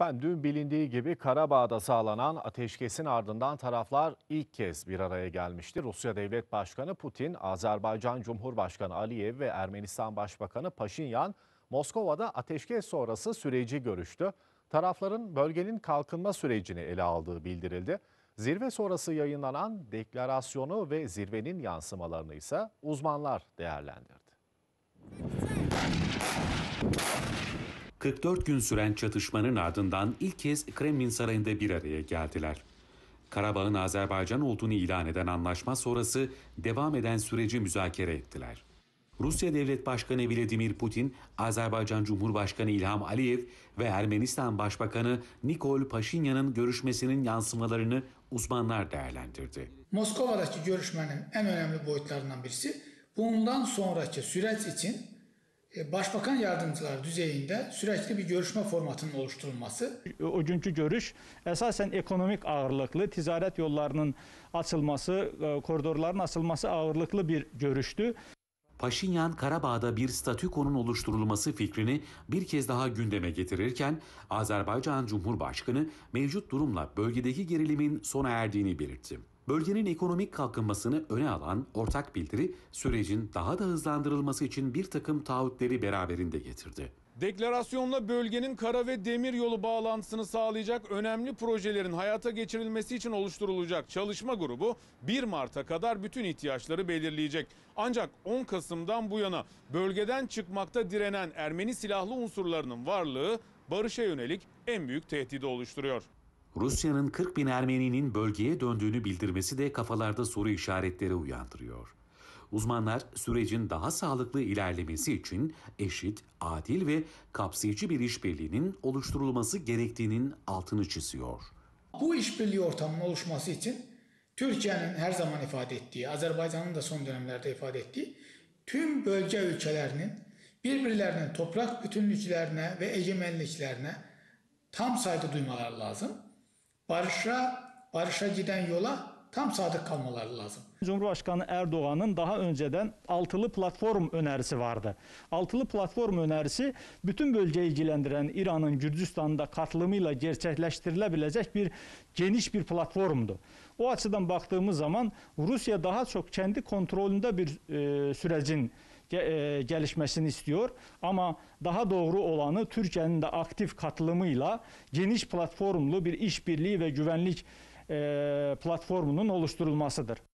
Efendim dün bilindiği gibi Karabağ'da sağlanan ateşkesin ardından taraflar ilk kez bir araya gelmişti. Rusya Devlet Başkanı Putin, Azerbaycan Cumhurbaşkanı Aliyev ve Ermenistan Başbakanı Paşinyan Moskova'da ateşkes sonrası süreci görüştü. Tarafların bölgenin kalkınma sürecini ele aldığı bildirildi. Zirve sonrası yayınlanan deklarasyonu ve zirvenin yansımalarını ise uzmanlar değerlendirdi. 44 gün süren çatışmanın ardından ilk kez Kremlin Sarayı'nda bir araya geldiler. Karabağ'ın Azerbaycan olduğunu ilan eden anlaşma sonrası devam eden süreci müzakere ettiler. Rusya Devlet Başkanı Vladimir Putin, Azerbaycan Cumhurbaşkanı İlham Aliyev ve Ermenistan Başbakanı Nikol Paşinyan'ın görüşmesinin yansımalarını uzmanlar değerlendirdi. Moskova'daki görüşmenin en önemli boyutlarından birisi bundan sonraki süreç için e, başbakan yardımcılar düzeyinde sürekli bir görüşme formatının oluşturulması. O günkü görüş esasen ekonomik ağırlıklı, ticaret yollarının açılması, e, koridorların açılması ağırlıklı bir görüştü. Paşinyan Karabağ'da bir statükonun oluşturulması fikrini bir kez daha gündeme getirirken Azerbaycan Cumhurbaşkanı mevcut durumla bölgedeki gerilimin sona erdiğini belirtti. Bölgenin ekonomik kalkınmasını öne alan ortak bildiri sürecin daha da hızlandırılması için bir takım taahhütleri beraberinde getirdi. Deklarasyonla bölgenin kara ve demir yolu bağlantısını sağlayacak önemli projelerin hayata geçirilmesi için oluşturulacak çalışma grubu 1 Mart'a kadar bütün ihtiyaçları belirleyecek. Ancak 10 Kasım'dan bu yana bölgeden çıkmakta direnen Ermeni silahlı unsurlarının varlığı barışa yönelik en büyük tehdidi oluşturuyor. Rusya'nın 40 bin Ermeni'nin bölgeye döndüğünü bildirmesi de kafalarda soru işaretleri uyandırıyor. Uzmanlar sürecin daha sağlıklı ilerlemesi için eşit, adil ve kapsayıcı bir işbirliğinin oluşturulması gerektiğinin altını çiziyor. Bu işbirliği ortamının oluşması için Türkiye'nin her zaman ifade ettiği, Azerbaycan'ın da son dönemlerde ifade ettiği tüm bölge ülkelerinin birbirlerinin toprak bütünlüklerine ve egemenliklerine tam saygı duymaları lazım. barışa, barışa giden yola tam sadık kalmaları lazım. Cumhurbaşkanı Erdoğan'ın daha önceden altılı platform önerisi vardı. Altılı platform önerisi bütün bölgeyi ilgilendiren İran'ın Gürcistan'da katılımıyla gerçekleştirilebilecek bir geniş bir platformdu. O açıdan baktığımız zaman Rusya daha çok kendi kontrolünde bir e, sürecin E, gelişmesini istiyor. Ama daha doğru olanı Türkiye'nin de aktif katılımıyla geniş platformlu bir işbirliği ve güvenlik e, platformunun oluşturulmasıdır.